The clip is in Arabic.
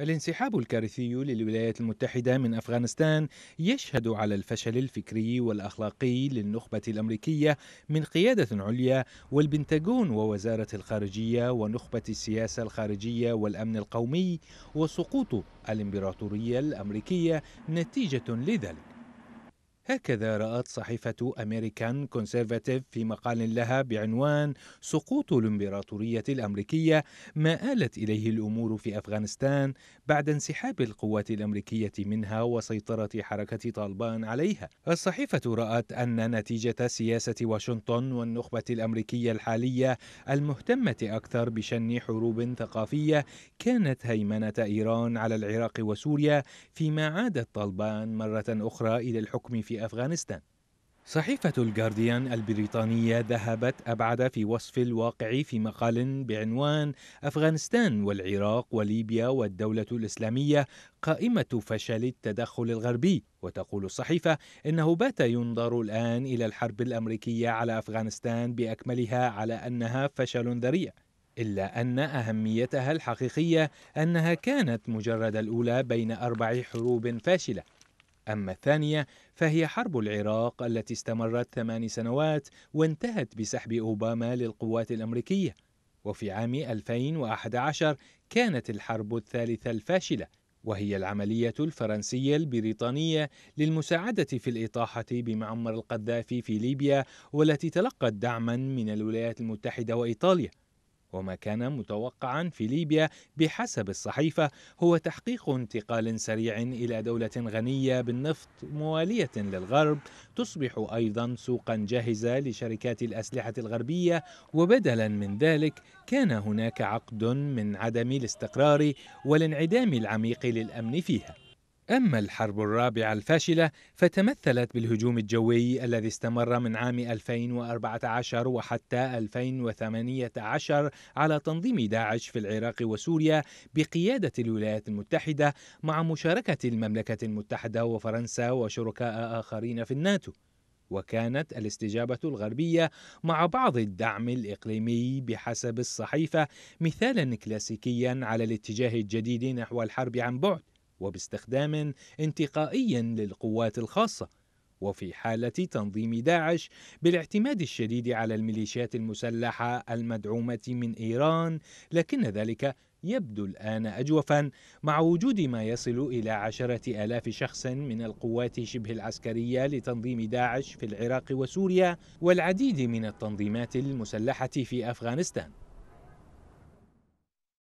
الانسحاب الكارثي للولايات المتحدة من أفغانستان يشهد على الفشل الفكري والأخلاقي للنخبة الأمريكية من قيادة عليا والبنتاغون ووزارة الخارجية ونخبة السياسة الخارجية والأمن القومي وسقوط الإمبراطورية الأمريكية نتيجة لذلك هكذا رأت صحيفة أمريكان كونسيرفاتيف في مقال لها بعنوان سقوط الإمبراطورية الأمريكية ما آلت إليه الأمور في أفغانستان بعد انسحاب القوات الأمريكية منها وسيطرة حركة طالبان عليها الصحيفة رأت أن نتيجة سياسة واشنطن والنخبة الأمريكية الحالية المهتمة أكثر بشن حروب ثقافية كانت هيمنة إيران على العراق وسوريا فيما عادت طالبان مرة أخرى إلى الحكم في في أفغانستان صحيفة الجارديان البريطانية ذهبت أبعد في وصف الواقع في مقال بعنوان أفغانستان والعراق وليبيا والدولة الإسلامية قائمة فشل التدخل الغربي وتقول الصحيفة إنه بات ينظر الآن إلى الحرب الأمريكية على أفغانستان بأكملها على أنها فشل ذريع إلا أن أهميتها الحقيقية أنها كانت مجرد الأولى بين أربع حروب فاشلة أما الثانية فهي حرب العراق التي استمرت ثمان سنوات وانتهت بسحب أوباما للقوات الأمريكية وفي عام 2011 كانت الحرب الثالثة الفاشلة وهي العملية الفرنسية البريطانية للمساعدة في الإطاحة بمعمر القذافي في ليبيا والتي تلقت دعما من الولايات المتحدة وإيطاليا وما كان متوقعا في ليبيا بحسب الصحيفة هو تحقيق انتقال سريع إلى دولة غنية بالنفط موالية للغرب تصبح أيضا سوقا جاهزة لشركات الأسلحة الغربية وبدلا من ذلك كان هناك عقد من عدم الاستقرار والانعدام العميق للأمن فيها أما الحرب الرابعة الفاشلة فتمثلت بالهجوم الجوي الذي استمر من عام 2014 وحتى 2018 على تنظيم داعش في العراق وسوريا بقيادة الولايات المتحدة مع مشاركة المملكة المتحدة وفرنسا وشركاء آخرين في الناتو. وكانت الاستجابة الغربية مع بعض الدعم الإقليمي بحسب الصحيفة مثالا كلاسيكيا على الاتجاه الجديد نحو الحرب عن بعد وباستخدام انتقائي للقوات الخاصة وفي حالة تنظيم داعش بالاعتماد الشديد على الميليشيات المسلحة المدعومة من إيران لكن ذلك يبدو الآن أجوفا مع وجود ما يصل إلى عشرة آلاف شخص من القوات شبه العسكرية لتنظيم داعش في العراق وسوريا والعديد من التنظيمات المسلحة في أفغانستان